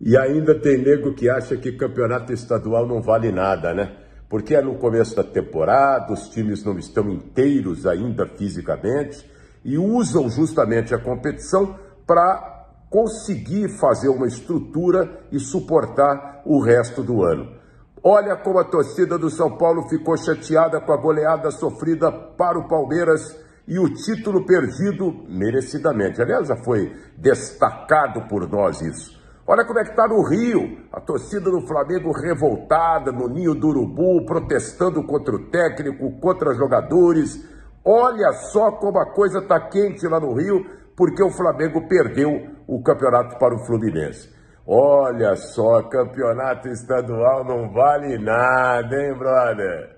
E ainda tem nego que acha que campeonato estadual não vale nada, né? Porque é no começo da temporada, os times não estão inteiros ainda fisicamente e usam justamente a competição para conseguir fazer uma estrutura e suportar o resto do ano. Olha como a torcida do São Paulo ficou chateada com a goleada sofrida para o Palmeiras e o título perdido merecidamente. Aliás, já foi destacado por nós isso. Olha como é que está no Rio, a torcida do Flamengo revoltada, no ninho do Urubu, protestando contra o técnico, contra jogadores. Olha só como a coisa está quente lá no Rio, porque o Flamengo perdeu o campeonato para o Fluminense. Olha só, campeonato estadual não vale nada, hein, brother?